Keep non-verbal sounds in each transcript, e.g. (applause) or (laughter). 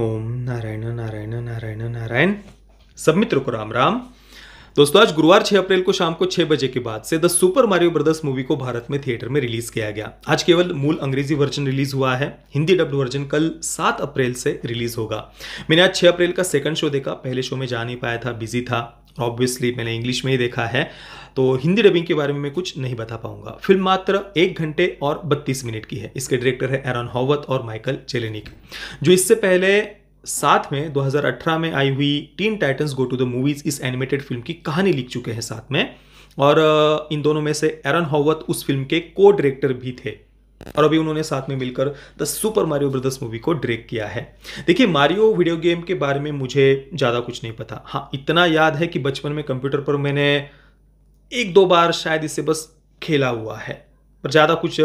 ओम नारायण नारायण नारायण नारायण सब मित्रों को राम राम दोस्तों आज गुरुवार 6 अप्रैल को शाम को 6 बजे के बाद से the super Mario brothers movie को भारत में थिएटर में रिलीज किया गया आज केवल मूल अंग्रेजी वर्जन रिलीज हुआ है हिंदी डब्ड वर्जन कल 7 अप्रैल से रिलीज होगा मैंने आज 6 अप्रैल का सेकंड शो देखा पहले शो में जा नहीं पाया था बिजी था ऑब्वियसली मैंने इंग्लिश में ही देखा है तो हिंदी डबिंग के बारे में मैं कुछ नहीं बता पाऊंगा फिल्म मात्र एक घंटे और बत्तीस मिनट की है इसके डायरेक्टर है एरन हॉवत और माइकल चेलेनिक जो इससे पहले साथ में 2018 में आई हुई Teen Titans Go to the movies इस एनिमेटेड फिल्म की कहानी लिख चुके हैं साथ में और इन दोनों में से एरन हॉवत उस फिल्म के को डायरेक्टर भी थे और अभी उन्होंने साथ में मिलकर the super Mario brothers movie को ड्रेक किया है देखिए मारियो वीडियो गेम के बारे में मुझे ज़्यादा कुछ नहीं पता हाँ इतना याद है कि बचपन में कंप्यूटर पर मैंने एक दो बार शायद इसे बस खेला हुआ है पर ज़्यादा कुछ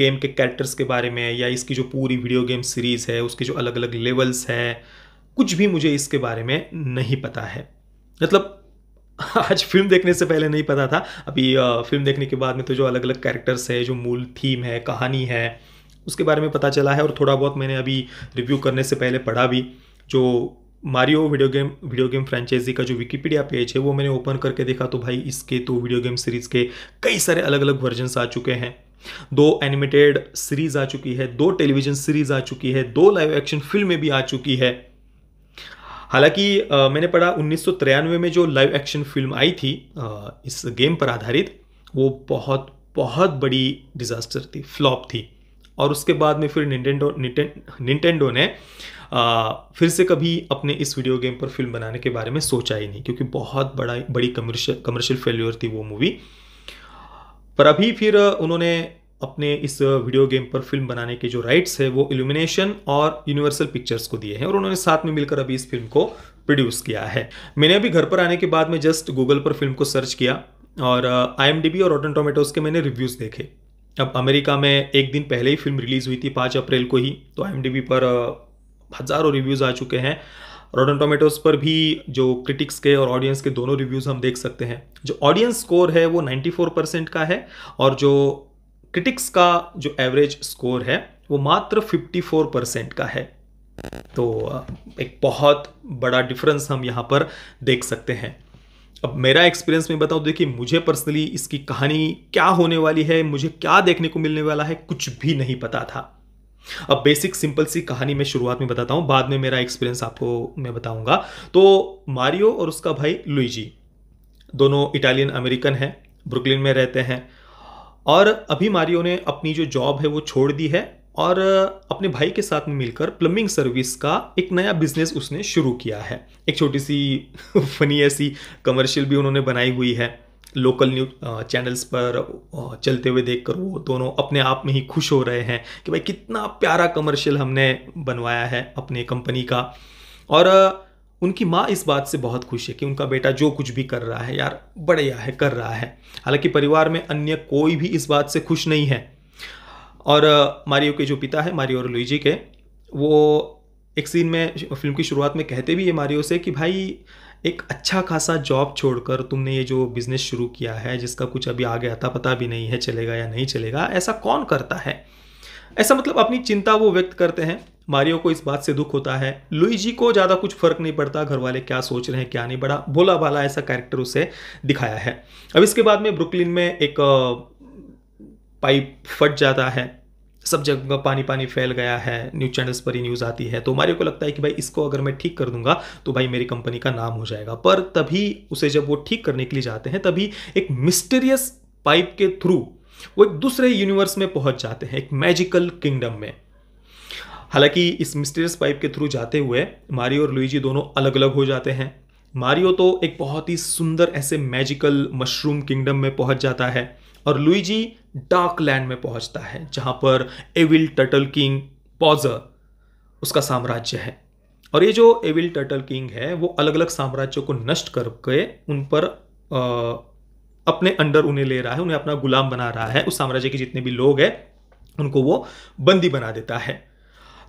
गेम के कैरेक्टर्स के बारे में या इसकी जो पूरी वीडियो गेम सीरीज़ है उसके जो अलग अलग लेवल्स है कुछ भी मुझे इसके बारे में नहीं पता है मतलब (laughs) आज फिल्म देखने से पहले नहीं पता था अभी फिल्म देखने के बाद में तो जो अलग अलग कैरेक्टर्स है जो मूल थीम है कहानी है उसके बारे में पता चला है और थोड़ा बहुत मैंने अभी रिव्यू करने से पहले पढ़ा भी जो Mario video game video game franchise का जो विकीपीडिया पेज है वो मैंने ओपन करके देखा तो भाई इसके तो वीडियो गेम सीरीज़ के कई सारे अलग अलग वर्जन्स आ चुके हैं दो एनिमेटेड सीरीज़ आ चुकी है दो टेलीविज़न सीरीज़ आ चुकी है दो लाइव एक्शन फिल्में भी आ चुकी है हालांकि मैंने पढ़ा उन्नीस में जो लाइव एक्शन फिल्म आई थी इस गेम पर आधारित वो बहुत बहुत बड़ी डिज़ास्टर थी फ्लॉप थी और उसके बाद में फिर निंटेंडो निंटेंडो ने आ, फिर से कभी अपने इस वीडियो गेम पर फिल्म बनाने के बारे में सोचा ही नहीं क्योंकि बहुत बड़ा बड़ी कमर्शियल कमर्शियल फेल्योर थी वो मूवी पर अभी फिर उन्होंने अपने इस वीडियो गेम पर फिल्म बनाने के जो राइट्स है वो इल्यूमिनेशन और यूनिवर्सल पिक्चर्स को दिए हैं और उन्होंने साथ में मिलकर अभी इस फिल्म को प्रोड्यूस किया है मैंने अभी घर पर आने के बाद में जस्ट गूगल पर फिल्म को सर्च किया और आई uh, और रॉटन टोमेटोज़ के मैंने रिव्यूज़ देखे अब अमेरिका में एक दिन पहले ही फिल्म रिलीज़ हुई थी पाँच अप्रैल को ही तो आई पर uh, हज़ारों रिव्यूज़ आ चुके हैं रोडन टोमेटोज पर भी जो क्रिटिक्स के और ऑडियंस के दोनों रिव्यूज़ हम देख सकते हैं जो ऑडियंस स्कोर है वो 94 परसेंट का है और जो क्रिटिक्स का जो एवरेज स्कोर है वो मात्र 54 परसेंट का है तो एक बहुत बड़ा डिफरेंस हम यहाँ पर देख सकते हैं अब मेरा एक्सपीरियंस में बताऊँ देखिए मुझे पर्सनली इसकी कहानी क्या होने वाली है मुझे क्या देखने को मिलने वाला है कुछ भी नहीं पता था अब बेसिक सिंपल सी कहानी मैं शुरुआत में बताता हूँ बाद में मेरा एक्सपीरियंस आपको मैं बताऊँगा तो मारियो और उसका भाई लुइजी दोनों इटालियन अमेरिकन हैं ब्रुकलिन में रहते हैं और अभी मारियो ने अपनी जो जॉब है वो छोड़ दी है और अपने भाई के साथ में मिलकर प्लम्बिंग सर्विस का एक नया बिजनेस उसने शुरू किया है एक छोटी सी फनी (laughs) ऐसी कमर्शियल भी उन्होंने बनाई हुई है लोकल न्यूज चैनल्स पर चलते हुए देखकर वो दोनों अपने आप में ही खुश हो रहे हैं कि भाई कितना प्यारा कमर्शियल हमने बनवाया है अपने कंपनी का और उनकी माँ इस बात से बहुत खुश है कि उनका बेटा जो कुछ भी कर रहा है यार बढ़िया है कर रहा है हालांकि परिवार में अन्य कोई भी इस बात से खुश नहीं है और मारियो के जो पिता है मारियो और लुइजी के वो एक सीन में फिल्म की शुरुआत में कहते भी है मारियो से कि भाई एक अच्छा खासा जॉब छोड़कर तुमने ये जो बिज़नेस शुरू किया है जिसका कुछ अभी आगे आता पता भी नहीं है चलेगा या नहीं चलेगा ऐसा कौन करता है ऐसा मतलब अपनी चिंता वो व्यक्त करते हैं मारियो को इस बात से दुख होता है लुईजी को ज़्यादा कुछ फर्क नहीं पड़ता घर वाले क्या सोच रहे हैं क्या नहीं बड़ा भोला भाला ऐसा कैरेक्टर उसे दिखाया है अब इसके बाद में ब्रुकलिन में एक पाइप फट जाता है सब जगह पानी पानी फैल गया है न्यूज़ चैनल्स पर ही न्यूज़ आती है तो मारियो को लगता है कि भाई इसको अगर मैं ठीक कर दूंगा तो भाई मेरी कंपनी का नाम हो जाएगा पर तभी उसे जब वो ठीक करने के लिए जाते हैं तभी एक मिस्टीरियस पाइप के थ्रू वो एक दूसरे यूनिवर्स में पहुंच जाते हैं एक मैजिकल किंगडम में हालांकि इस मिस्टीरियस पाइप के थ्रू जाते हुए मारियो और लुइजी दोनों अलग अलग हो जाते हैं मारियो तो एक बहुत ही सुंदर ऐसे मैजिकल मशरूम किंगडम में पहुंच जाता है और लुइजी डार्क लैंड में पहुंचता है जहां पर एविल टर्टल किंग पॉजर उसका साम्राज्य है और ये जो एविल टर्टल किंग है वो अलग अलग साम्राज्यों को नष्ट करके उन पर आ, अपने अंडर उन्हें ले रहा है उन्हें अपना गुलाम बना रहा है उस साम्राज्य के जितने भी लोग हैं उनको वो बंदी बना देता है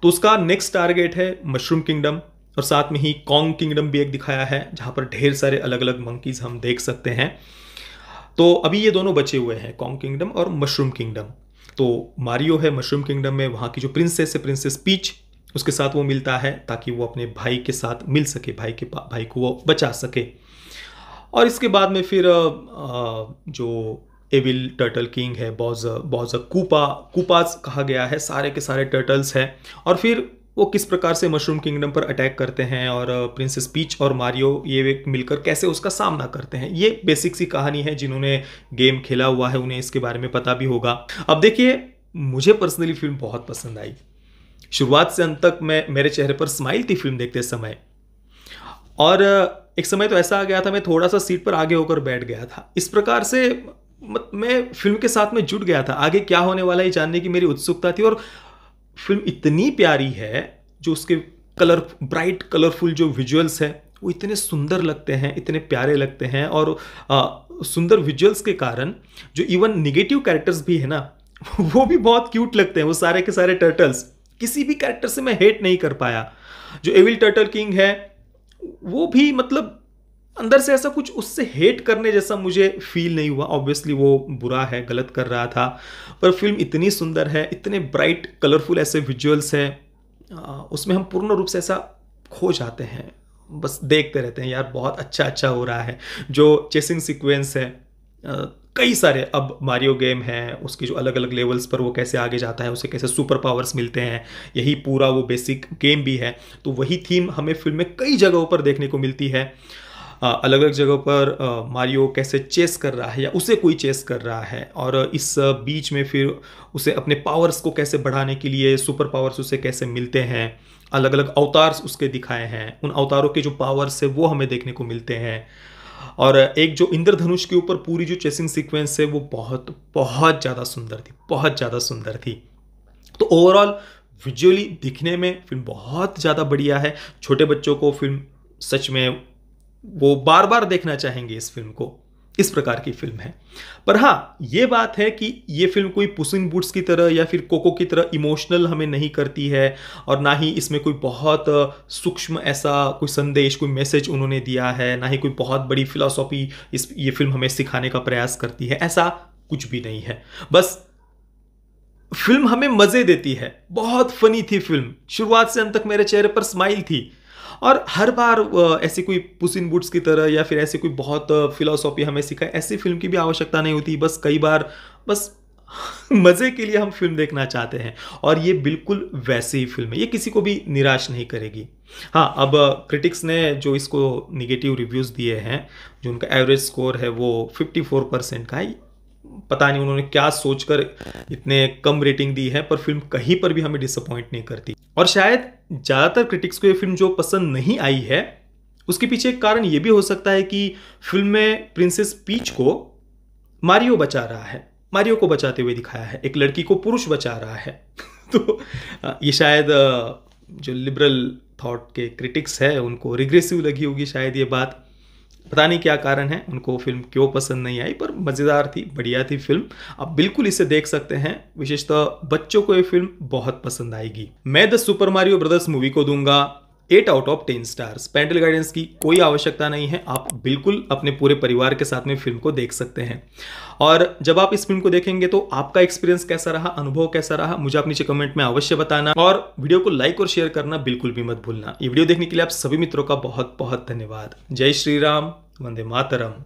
तो उसका नेक्स्ट टारगेट है मशरूम किंगडम और साथ में ही कॉन्ग किंगडम भी एक दिखाया है जहाँ पर ढेर सारे अलग अलग मंकीज हम देख सकते हैं तो अभी ये दोनों बचे हुए हैं कॉन्ग किंगडम और मशरूम किंगडम तो मारियो है मशरूम किंगडम में वहाँ की जो प्रिंसेस है प्रिंसेस पीच उसके साथ वो मिलता है ताकि वो अपने भाई के साथ मिल सके भाई के भाई को वो बचा सके और इसके बाद में फिर जो एविल टर्टल किंग है बॉज बॉज कूपा कूपाज कहा गया है सारे के सारे टर्टल्स हैं और फिर वो किस प्रकार से मशरूम किंगडम पर अटैक करते हैं और प्रिंसेस पीच और मारियो ये मिलकर कैसे उसका सामना करते हैं ये बेसिक सी कहानी है जिन्होंने गेम खेला हुआ है उन्हें इसके बारे में पता भी होगा अब देखिए मुझे पर्सनली फिल्म बहुत पसंद आई शुरुआत से अंत तक मैं मेरे चेहरे पर स्माइल थी फिल्म देखते समय और एक समय तो ऐसा आ गया था मैं थोड़ा सा सीट पर आगे होकर बैठ गया था इस प्रकार से मैं फिल्म के साथ में जुट गया था आगे क्या होने वाला है जानने की मेरी उत्सुकता थी और फिल्म इतनी प्यारी है जो उसके कलर ब्राइट कलरफुल जो विजुअल्स हैं वो इतने सुंदर लगते हैं इतने प्यारे लगते हैं और आ, सुंदर विजुअल्स के कारण जो इवन निगेटिव कैरेक्टर्स भी है ना (laughs) वो भी बहुत क्यूट लगते हैं वो सारे के सारे टर्टल्स किसी भी कैरेक्टर से मैं हेट नहीं कर पाया जो एविल टर्टल किंग है वो भी मतलब अंदर से ऐसा कुछ उससे हेट करने जैसा मुझे फील नहीं हुआ ऑब्वियसली वो बुरा है गलत कर रहा था पर फिल्म इतनी सुंदर है इतने ब्राइट कलरफुल ऐसे विजुअल्स हैं उसमें हम पूर्ण रूप से ऐसा खो जाते हैं बस देखते रहते हैं यार बहुत अच्छा अच्छा हो रहा है जो चेसिंग सीक्वेंस है कई सारे अब मारियो गेम है उसके जो अलग अलग लेवल्स पर वो कैसे आगे जाता है उसे कैसे सुपर पावर्स मिलते हैं यही पूरा वो बेसिक गेम भी है तो वही थीम हमें फिल्म में कई जगहों पर देखने को मिलती है अलग अलग जगहों पर मारियो कैसे चेस कर रहा है या उसे कोई चेस कर रहा है और इस बीच में फिर उसे अपने पावर्स को कैसे बढ़ाने के लिए सुपर पावर्स उसे कैसे मिलते हैं अलग अलग अवतार्स उसके दिखाए हैं उन अवतारों के जो पावर्स है वो हमें देखने को मिलते हैं और एक जो इंद्रधनुष के ऊपर पूरी जो चेसिंग सीक्वेंस है वो बहुत बहुत ज़्यादा सुंदर थी बहुत ज़्यादा सुंदर थी तो ओवरऑल विजुअली दिखने में फिल्म बहुत ज़्यादा बढ़िया है छोटे बच्चों को फिल्म सच में वो बार बार देखना चाहेंगे इस फिल्म को इस प्रकार की फिल्म है पर हाँ ये बात है कि ये फिल्म कोई पुसिंग बुट्स की तरह या फिर कोको की तरह इमोशनल हमें नहीं करती है और ना ही इसमें कोई बहुत सूक्ष्म ऐसा कोई संदेश कोई मैसेज उन्होंने दिया है ना ही कोई बहुत बड़ी फिलोसॉफी इस ये फिल्म हमें सिखाने का प्रयास करती है ऐसा कुछ भी नहीं है बस फिल्म हमें मज़े देती है बहुत फनी थी फिल्म शुरुआत से अंत तक मेरे चेहरे पर स्माइल थी और हर बार ऐसी कोई पुस इन की तरह या फिर ऐसी कोई बहुत फिलोसॉफी हमें सिखाए ऐसी फिल्म की भी आवश्यकता नहीं होती बस कई बार बस (laughs) मज़े के लिए हम फिल्म देखना चाहते हैं और ये बिल्कुल वैसी ही फिल्म है ये किसी को भी निराश नहीं करेगी हाँ अब क्रिटिक्स ने जो इसको निगेटिव रिव्यूज़ दिए हैं जो उनका एवरेज स्कोर है वो 54 परसेंट का है पता नहीं उन्होंने क्या सोचकर इतने कम रेटिंग दी है पर फिल्म कहीं पर भी हमें डिसअपॉइंट नहीं करती और शायद ज़्यादातर क्रिटिक्स को ये फिल्म जो पसंद नहीं आई है उसके पीछे एक कारण ये भी हो सकता है कि फिल्म में प्रिंसेस पीच को मारियो बचा रहा है मारियो को बचाते हुए दिखाया है एक लड़की को पुरुष बचा रहा है (laughs) तो ये शायद जो लिबरल थॉट के क्रिटिक्स है उनको रिग्रेसिव लगी होगी शायद ये बात पता नहीं क्या कारण है उनको फिल्म क्यों पसंद नहीं आई पर मज़ेदार थी बढ़िया थी फिल्म आप बिल्कुल इसे देख सकते हैं विशेषतः बच्चों को ये फिल्म बहुत पसंद आएगी मैं the super Mario brothers movie को दूंगा eight out of ten stars parental guidance की कोई आवश्यकता नहीं है आप बिल्कुल अपने पूरे परिवार के साथ में फिल्म को देख सकते हैं और जब आप इस फिल्म को देखेंगे तो आपका एक्सपीरियंस कैसा रहा अनुभव कैसा रहा मुझे आप नीचे कमेंट में अवश्य बताना और वीडियो को लाइक और शेयर करना बिल्कुल भी मत भूलना ये वीडियो देखने के लिए आप सभी मित्रों का बहुत बहुत धन्यवाद जय श्री राम वंदे मातरम